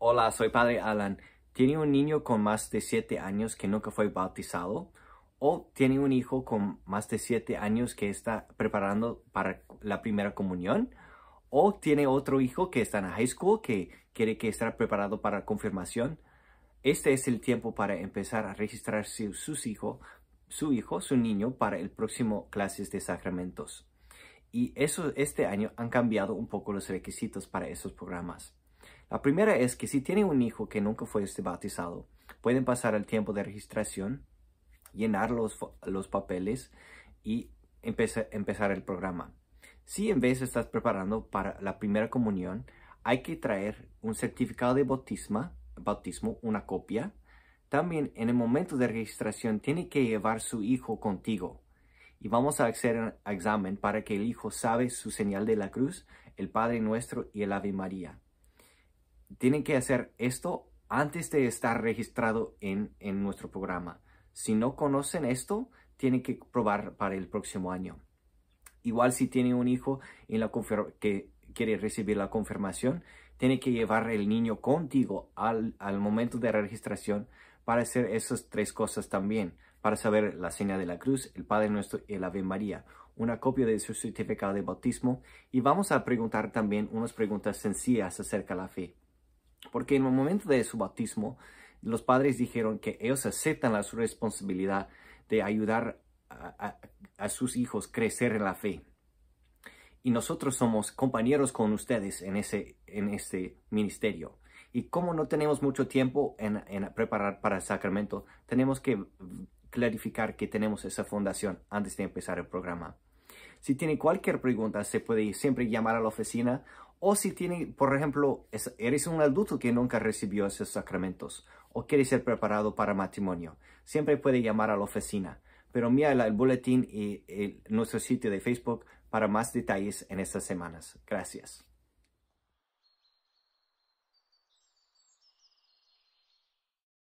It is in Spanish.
Hola, soy Padre Alan. ¿Tiene un niño con más de siete años que nunca fue bautizado? ¿O tiene un hijo con más de siete años que está preparando para la primera comunión? ¿O tiene otro hijo que está en high school que quiere que esté preparado para confirmación? Este es el tiempo para empezar a registrar sus hijo, su hijo, su niño para el próximo clases de sacramentos. Y eso, este año han cambiado un poco los requisitos para esos programas. La primera es que si tiene un hijo que nunca fue este bautizado, pueden pasar el tiempo de registración, llenar los, papeles y empezar el programa. Si en vez estás preparando para la primera comunión, hay que traer un certificado de bautismo, bautismo una copia. También en el momento de registración tiene que llevar su hijo contigo. Y vamos a hacer un examen para que el hijo sabe su señal de la cruz, el Padre Nuestro y el Ave María tienen que hacer esto antes de estar registrado en, nuestro programa. Si no conocen esto, tienen que probar para el próximo año. Igual si tienen un hijo en la que quiere recibir la confirmación, tiene que llevar el niño contigo al, al, momento de la registración para hacer esas tres cosas también, para saber la señal de la cruz, el Padre Nuestro y el Ave María, una copia de su certificado de bautismo y vamos a preguntar también unas preguntas sencillas acerca de la fe. Porque en el momento de su bautismo, los padres dijeron que ellos aceptan la responsabilidad de ayudar a, sus hijos crecer en la fe. Y nosotros somos compañeros con ustedes en, ese, en este ministerio. Y como no tenemos mucho tiempo en, en, preparar para el sacramento, tenemos que clarificar que tenemos esa fundación antes de empezar el programa. Si tiene cualquier pregunta, se puede siempre llamar a la oficina o si tiene, por ejemplo, eres un adulto que nunca recibió esos sacramentos o quiere ser preparado para matrimonio, siempre puede llamar a la oficina. Pero mira el, boletín y nuestro sitio de Facebook para más detalles en estas semanas. Gracias.